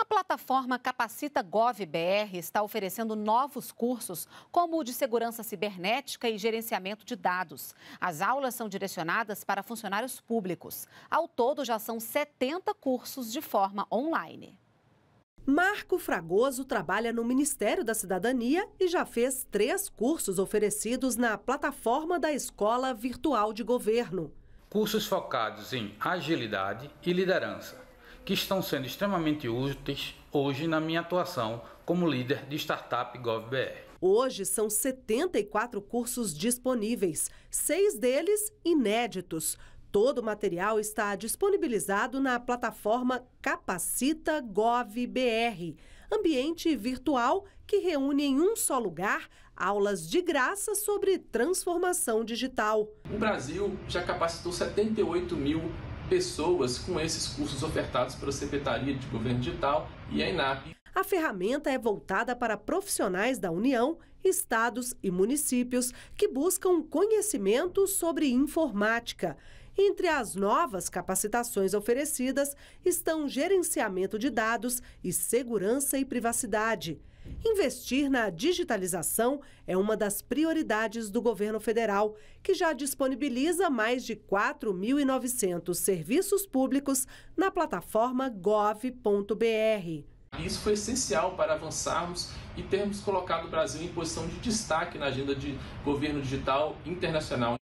A plataforma Capacita GovBR está oferecendo novos cursos, como o de segurança cibernética e gerenciamento de dados. As aulas são direcionadas para funcionários públicos. Ao todo, já são 70 cursos de forma online. Marco Fragoso trabalha no Ministério da Cidadania e já fez três cursos oferecidos na plataforma da Escola Virtual de Governo. Cursos focados em agilidade e liderança que estão sendo extremamente úteis hoje na minha atuação como líder de startup GovBR. Hoje são 74 cursos disponíveis, seis deles inéditos. Todo o material está disponibilizado na plataforma Capacita GovBR, ambiente virtual que reúne em um só lugar aulas de graça sobre transformação digital. O Brasil já capacitou 78 mil pessoas com esses cursos ofertados pela Secretaria de Governo Digital e a INAP. A ferramenta é voltada para profissionais da União, estados e municípios que buscam conhecimento sobre informática. Entre as novas capacitações oferecidas estão gerenciamento de dados e segurança e privacidade. Investir na digitalização é uma das prioridades do governo federal, que já disponibiliza mais de 4.900 serviços públicos na plataforma gov.br. Isso foi essencial para avançarmos e termos colocado o Brasil em posição de destaque na agenda de governo digital internacional.